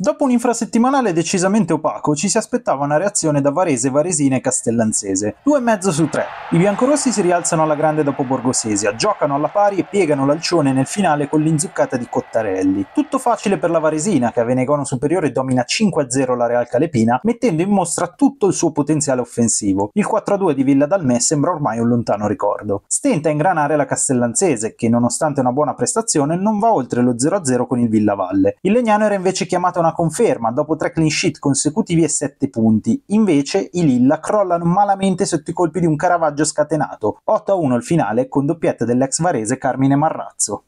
Dopo un infrasettimanale decisamente opaco, ci si aspettava una reazione da Varese, Varesina e Castellanzese. Due e mezzo su tre. I biancorossi si rialzano alla grande dopo Borgosesia, giocano alla pari e piegano l'alcione nel finale con l'inzuccata di Cottarelli. Tutto facile per la Varesina, che a Venegono Superiore domina 5-0 la Real Calepina, mettendo in mostra tutto il suo potenziale offensivo. Il 4-2 di Villa Dalmè sembra ormai un lontano ricordo. Stenta a ingranare la Castellanzese, che nonostante una buona prestazione non va oltre lo 0-0 con il Villavalle. Il Legnano era invece chiamato una una conferma dopo tre clean sheet consecutivi e 7 punti. Invece i Lilla crollano malamente sotto i colpi di un Caravaggio scatenato. 8-1 il finale con doppietta dell'ex varese Carmine Marrazzo.